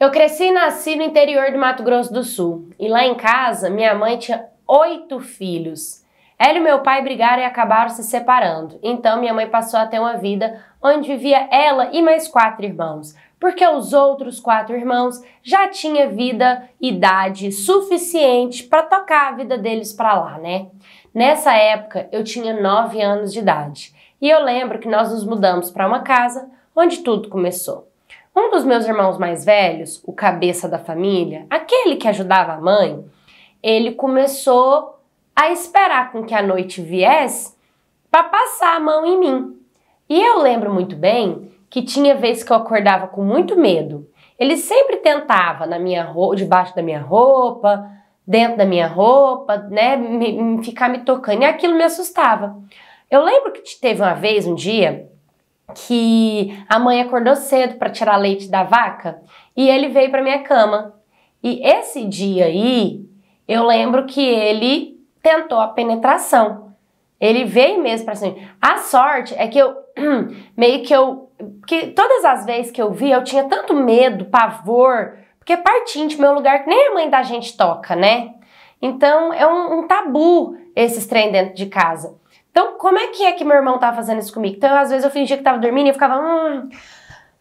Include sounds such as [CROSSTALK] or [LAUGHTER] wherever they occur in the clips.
Eu cresci e nasci no interior do Mato Grosso do Sul. E lá em casa, minha mãe tinha oito filhos. Ela e meu pai brigaram e acabaram se separando. Então minha mãe passou a ter uma vida onde vivia ela e mais quatro irmãos, porque os outros quatro irmãos já tinha vida, e idade suficiente para tocar a vida deles para lá, né? Nessa época eu tinha nove anos de idade e eu lembro que nós nos mudamos para uma casa onde tudo começou. Um dos meus irmãos mais velhos, o cabeça da família, aquele que ajudava a mãe, ele começou a esperar com que a noite viesse para passar a mão em mim. E eu lembro muito bem que tinha vezes que eu acordava com muito medo. Ele sempre tentava na minha roupa, debaixo da minha roupa, dentro da minha roupa, né, me, me, ficar me tocando e aquilo me assustava. Eu lembro que teve uma vez, um dia, que a mãe acordou cedo para tirar leite da vaca e ele veio para minha cama. E esse dia aí, eu lembro que ele tentou a penetração. Ele veio mesmo para cima. A sorte é que eu [CLEARS THROAT] meio que eu que todas as vezes que eu vi, eu tinha tanto medo, pavor, porque é parte íntima é um lugar que nem a mãe da gente toca, né? Então é um, um tabu esses trem dentro de casa. Então, como é que é que meu irmão tava fazendo isso comigo? Então, às vezes eu fingia que tava dormindo e eu ficava, hum,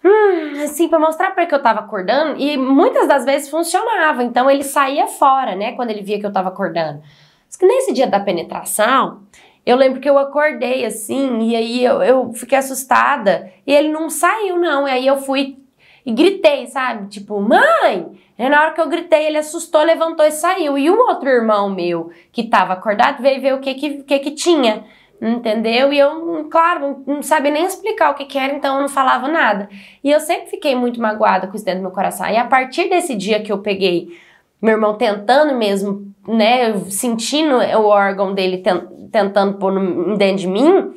hum, assim, pra mostrar pra ele que eu tava acordando. E muitas das vezes funcionava. Então, ele saía fora, né, quando ele via que eu tava acordando. Mas que nesse dia da penetração, eu lembro que eu acordei assim, e aí eu, eu fiquei assustada. E ele não saiu, não. E aí eu fui e gritei, sabe? Tipo, mãe! E na hora que eu gritei, ele assustou, levantou e saiu. E um outro irmão meu que tava acordado veio ver o que que, que, que tinha entendeu? E eu, claro, não sabia nem explicar o que, que, era, então eu não falava nada. E eu sempre fiquei muito magoada com isso dentro do meu coração. E a partir desse dia que eu peguei meu irmão tentando mesmo, né, sentindo o órgão dele tentando pôr dentro de mim,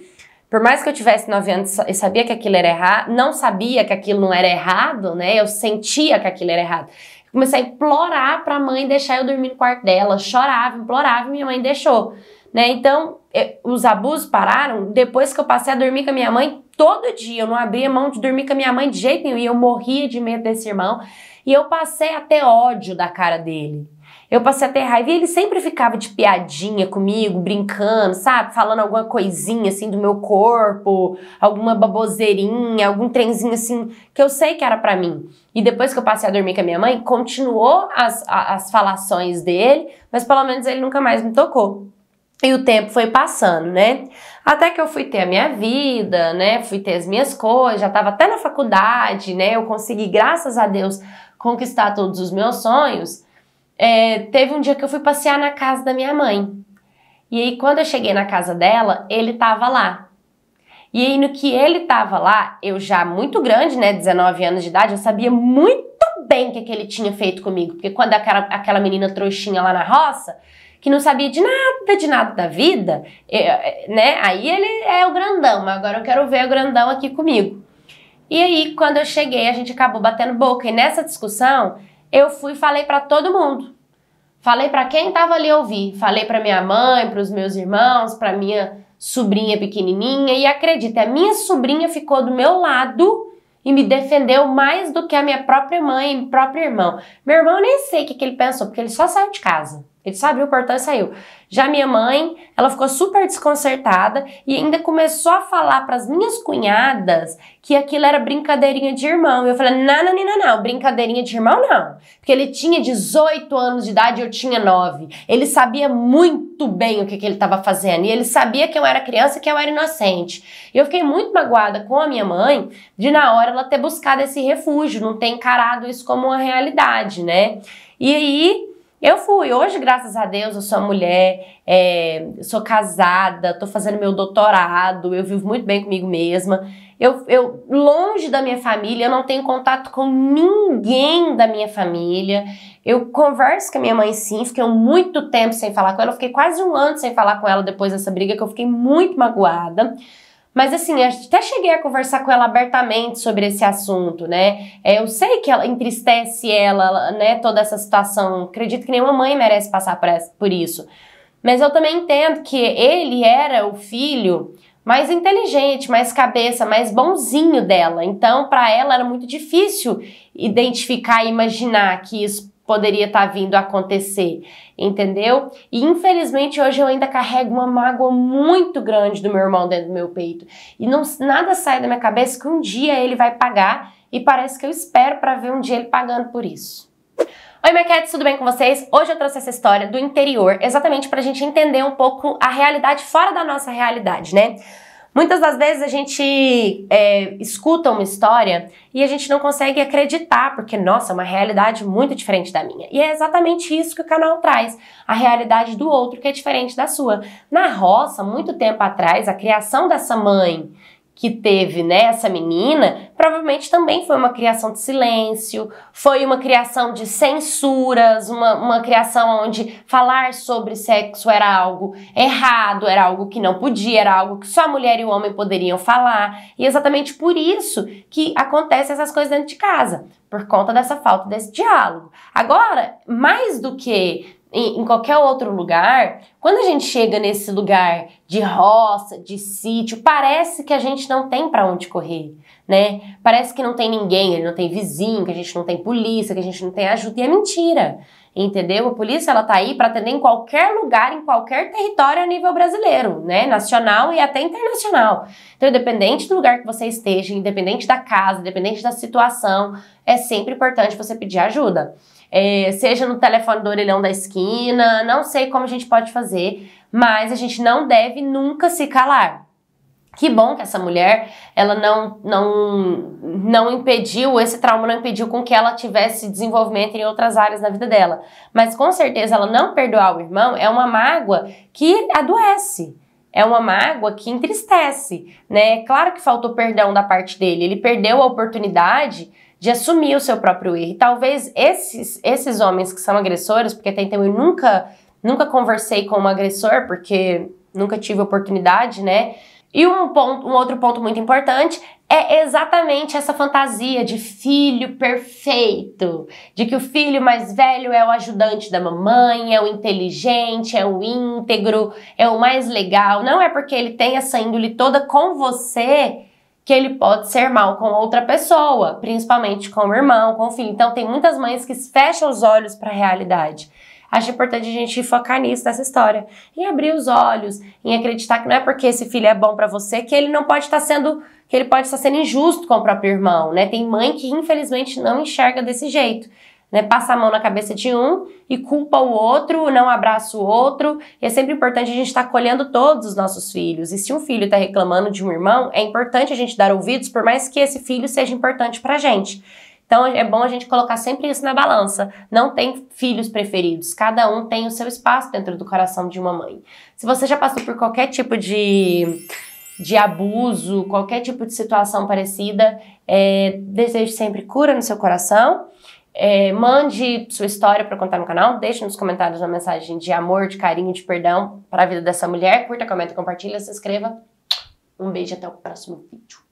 por mais que eu tivesse 9 anos e sabia que aquilo era errado, não sabia que aquilo não era errado, né? Eu sentia que aquilo era errado. Comecei a implorar para a mãe deixar eu dormir no quarto dela, chorava, implorava, e minha mãe deixou, né? Então, é, os abusos pararam depois que eu passei a dormir com a minha mãe todo dia. Eu não abria mão de dormir com a minha mãe de jeito nenhum. E eu morria de medo desse irmão. E eu passei até ódio da cara dele. Eu passei até raiva e ele sempre ficava de piadinha comigo, brincando, sabe? Falando alguma coisinha assim do meu corpo, alguma baboseirinha, algum trenzinho assim, que eu sei que era para mim. E depois que eu passei a dormir com a minha mãe, continuou as, as falações dele, mas pelo menos ele nunca mais me tocou. E o tempo foi passando, né? Até que eu fui ter a minha vida, né? Fui ter as minhas coisas, já estava até na faculdade, né? Eu consegui, graças a Deus, conquistar todos os meus sonhos. É, teve um dia que eu fui passear na casa da minha mãe. E aí, quando eu cheguei na casa dela, ele estava lá. E aí, no que ele estava lá, eu já muito grande, né? 19 anos de idade, eu sabia muito bem o que, que ele tinha feito comigo. Porque quando aquela, aquela menina trouxinha lá na roça que não sabia de nada, de nada da vida, eh, né? Aí ele é o grandão, mas agora eu quero ver o grandão aqui comigo. E aí, quando eu cheguei, a gente acabou batendo boca. E nessa discussão, eu fui e falei para todo mundo. Falei para quem tava ali ouvir. Falei para minha mãe, para os meus irmãos, para minha sobrinha pequenininha. E acredita, a minha sobrinha ficou do meu lado e me defendeu mais do que a minha própria mãe e próprio irmão. Meu irmão nem sei o que, que ele pensou, porque ele só saiu de casa. Ele só abriu o portão e saiu. Já minha mãe, ela ficou super desconcertada e ainda começou a falar para as minhas cunhadas que aquilo era brincadeirinha de irmão. E eu falei: não, não, não, não, brincadeirinha de irmão não. Porque ele tinha 18 anos de idade e eu tinha 9. Ele sabia muito bem o que, que ele estava fazendo e ele sabia que eu era criança e que eu era inocente. E eu fiquei muito magoada com a minha mãe de, na hora, ela ter buscado esse refúgio, não ter encarado isso como uma realidade, né? E aí eu fui. Hoje, graças a Deus, eu sou mulher, é, sou casada, estou fazendo meu doutorado, eu vivo muito bem comigo mesma. Eu, eu, longe da minha família, eu não tenho contato com ninguém da minha família. Eu converso com a minha mãe sim, fiquei muito tempo sem falar com ela, eu fiquei quase um ano sem falar com ela depois dessa briga, que eu fiquei muito magoada. Mas assim, até cheguei a conversar com ela abertamente sobre esse assunto, né? É, eu sei que ela entristece ela, né, toda essa situação. Acredito que nenhuma mãe merece passar por isso. Mas eu também entendo que ele era o filho mais inteligente, mais cabeça, mais bonzinho dela. Então, para ela era muito difícil identificar e imaginar que isso poderia estar tá vindo a acontecer, entendeu? E infelizmente hoje eu ainda carrego uma mágoa muito grande do meu irmão dentro do meu peito. E não, nada sai da minha cabeça que um dia ele vai pagar e parece que eu espero para ver um dia ele pagando por isso. Oi, Maquete, tudo bem com vocês? Hoje eu trouxe essa história do interior, exatamente para a gente entender um pouco a realidade fora da nossa realidade, né? Muitas das vezes a gente é, escuta uma história e a gente não consegue acreditar, porque, nossa, é uma realidade muito diferente da minha. E é exatamente isso que o canal traz: a realidade do outro que é diferente da sua. Na roça, muito tempo atrás, a criação dessa mãe que teve né, menina, provavelmente também foi uma criação de silêncio, foi uma criação de censuras, uma, uma criação onde falar sobre sexo era algo errado, era algo que não podia, era algo que só a mulher e o homem poderiam falar. E é exatamente por isso que acontecem essas coisas dentro de casa, por conta dessa falta desse diálogo. Agora, mais do que em, em, qualquer outro lugar, quando a gente chega nesse lugar de roça, de sítio, parece que a gente não tem para onde correr, né? Parece que não tem ninguém, não tem vizinho, que a gente não tem polícia, que a gente não tem ajuda, e é mentira. Entendeu? A polícia ela tá aí para atender em qualquer lugar, em qualquer território a nível brasileiro, né? Nacional e até internacional. Então, independente do lugar que você esteja, independente da casa, independente da situação, é sempre importante você pedir ajuda é, seja no telefone do orelhão da esquina, não sei como a gente pode fazer, mas a gente não deve nunca se calar. Que bom que essa mulher, ela não, não, não impediu, esse trauma não impediu com que ela tivesse desenvolvimento em outras áreas da vida dela. Mas com certeza ela não perdoar o irmão é uma mágoa que adoece. É uma mágoa que entristece, né? Claro que faltou perdão da parte dele. Ele perdeu a oportunidade de assumir o seu próprio erro. E talvez esses, esses homens que são agressores, porque até então eu nunca, nunca conversei com um agressor, porque nunca tive oportunidade, né? E um, ponto, um outro ponto muito importante é exatamente essa fantasia de filho perfeito, de que o filho mais velho é o ajudante da mamãe, é o inteligente, é o íntegro, é o mais legal. Não é porque ele tem essa índole toda com você que ele pode ser mal com outra pessoa, principalmente com o irmão, com o filho. Então tem muitas mães que fecham os olhos para a realidade. Acho importante a gente focar nisso nessa história, em abrir os olhos, em acreditar que não é porque esse filho é bom para você que ele não pode estar tá sendo que ele pode estar tá sendo injusto com o próprio irmão, né? Tem mãe que infelizmente não enxerga desse jeito né? Passa a mão na cabeça de um e culpa o outro, não abraça o outro. E é sempre importante a gente estar tá colhendo todos os nossos filhos. E se um filho está reclamando de um irmão, é importante a gente dar ouvidos, por mais que esse filho seja importante para gente. Então é bom a gente colocar sempre isso na balança. Não tem filhos preferidos, cada um tem o seu espaço dentro do coração de uma mãe. Se você já passou por qualquer tipo de, de abuso, qualquer tipo de situação parecida, é, desejo sempre cura no seu coração é, mande sua história para contar no canal, deixe nos comentários uma mensagem de amor, de carinho, de perdão para a vida dessa mulher. Curta, comenta, compartilha, se inscreva. Um beijo até o próximo vídeo.